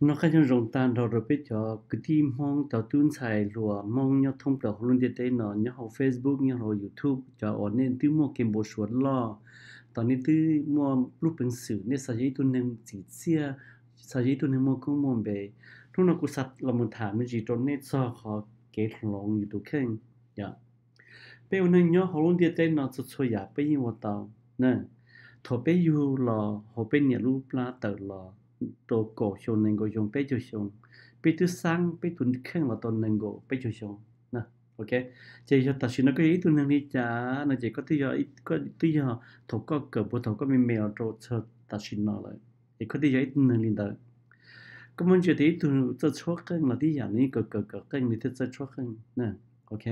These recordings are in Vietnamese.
nó khai trong rồng tan rồi rồi biết cho cứ đi mong tàu tuôn xài lùa mong nhau thông tàu luôn đi tới nó nhau học facebook nhau học youtube cho ở nên tư mua kiếm bộ suốt lo ตอนนี้ตื้อมัวรูปเป็นสื่อเนี่ยสายตัวหนึ่งจีเซียสายตัวหนึ่งมัวก็มัวเบทุกนักกุศลเรามันถามมันจีตรงนี้ซอขอเกตลงอยู่ตัวแข็งอย่าเป้วันนึงเนาะเขาลงเดียเต้นนอนสุดๆอย่าไปยิงวัวเตาเนี่ยถอไปอยู่รอเขาเป็นเนี่ยรูปลาเตอร์รอตัวโกชงนึงโกชงเปจูชงเปตุสังเปตุนเครื่องเราตนนึงโกเปจูชงนะโอเคเจยตัดสินก็ยี่ตุนึงนี่จ้านะเจก็ที่ยอก็ที่ยอถูกก็เกิดบุตรก็มีเมลโตเชตัดสินนอเลยอีกก็ที่ยอตุนึงนี่เด้อก็มันจะที่ตุนจะชั่วครึ่งเราที่อย่างนี้เกิดเกิดเกิดครึ่งนี่จะชั่วครึ่งนะ ok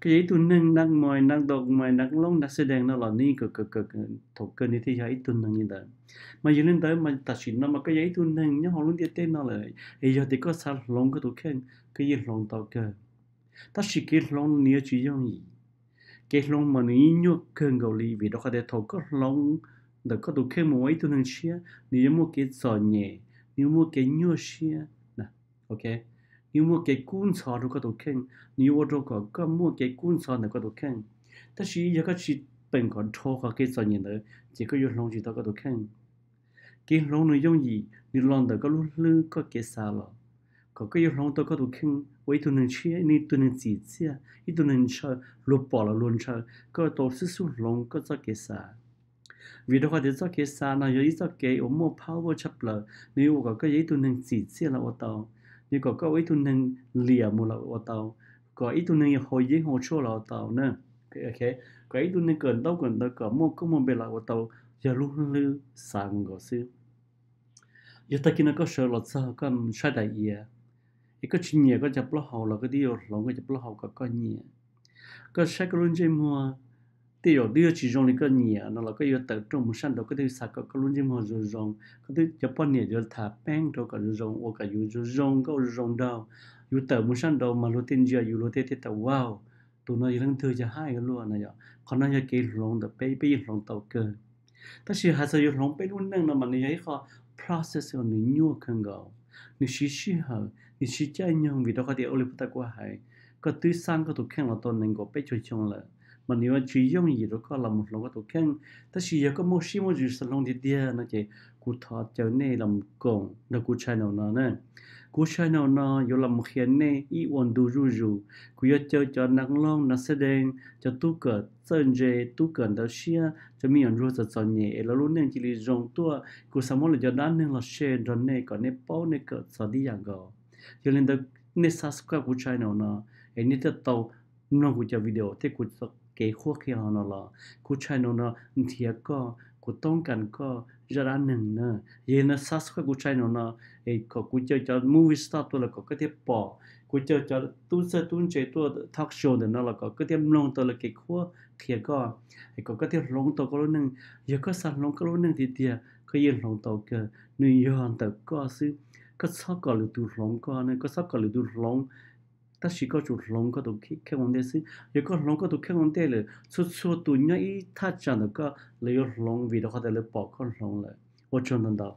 cái gì tu nâng năng mồi năng độc mồi năng lông năng xe đèn nó là ni cực cực cực thổ cân như thế giới tu nâng như thế mà giờ lên tới mà ta chỉ nó mà cái giấy tu nâng nhớ họ luôn tiết tên nó là bây giờ thì có sao lông cái tu khen cái gì lông tàu cơ ta chỉ cái lông nia chỉ giống gì cái lông mà ní nhớ cơn gầu li vì đó có thể thổ có lông được có tu khen một ấy tu nâng chia nếu mua cái sò nhẹ nếu mua cái nhớ chia nè ok 你莫给观察那个都看，你我这个个莫给观察那个都看，但是一个是本个超个给专业的，这个有弄起那个都看，给弄的容易，你弄的个路路个给啥了，个个有弄到个都看，我一都能吃，你都能自己，一都能吃，路饱了乱吃，个都是说弄个这给啥。vì đó thì cho cái xa nó giờ cho cái ôm một phao vô chấp lợ nếu có cái giấy tôi nên chỉ xe là ô tàu như có có ít tuần nâng lìa một là ô tàu có ít tuần nâng hồi dưới hồ chua là ô tàu nè ok có ít tuần nâng gần đâu gần tàu có một có một bề là ô tàu giờ luôn lư sang gõ sư giờ ta kia nó có sợ lọt sao có sai đại ý cái có chuyện gì có chập lo hậu là cái điều lòng có chập lo hậu có có nhiều có sai cái luôn chơi mua thì rồi đưa chỉ dùng cái nhỉ nó là cái yếu tập trung một sản đó cái thứ sạc cái luôn chim họ dùng dùng cái thứ Japan nhỉ rồi thả bang rồi cả dùng hoặc cả dùng dùng cái dùng đâu yếu tập một sản đó mà luôn tin giờ yếu luôn thế thế ta wow tụi nó những thứ cho hai cái luôn này rồi còn nó cái lòng tập bay bay lòng tàu cơ ta chỉ hai sự lòng bay luôn năng nó mà này ấy khó process của nó nhu cần gạo nó sự sự hở những sự trái nhau vì đó có thể ôn lại ta qua hay có thứ sang có tụ khen là tôi nên có bay chơi chung là mà nếu chỉ dùng gì đó có là một lòng có tổ khen ta chỉ có một xí một chữ sản long thì địa nó chỉ cụ thọ trở nên làm cổng là cụ chai nào nó nè cụ chai nào nó yếu làm khiến nè y ổn đủ rù rù cụ yếu chơi cho nắng long nó sẽ đen cho tu cờ sơn dê tu cờ đó xia cho mi ổn rù sợ sợ nhẹ là luôn nên chỉ là rong tua cụ sao mỗi là cho đan nên là xe rồi nè có nè bao nè cờ sợ đi dạng gò cho nên đó nè subscribe cụ chai nào nó ấy nè tao nó cụ cho video thế cụ cái khu kia nó là cú chạy nó nó thiệt có cú tông cần có giờ đã nừng nữa vậy nó sát cái cú chạy nó nó ấy có cú chơi cho movie star tôi là có cái tiếp bỏ cú chơi cho tu sơ tu chơi tôi talk show để nó là có cái tiếp long tôi là cái khu kia có ấy có cái tiếp long tôi có lúc nừng giờ có sẵn long có lúc nừng thì tiệt có yên long tôi cái, nuôi yon tôi có sự có sắp có lựa tu long có nên có sắp có lựa tu long ta shikar chu longka to khe gong desi yaka longka to khe gong te le su su tu nya i le yo le le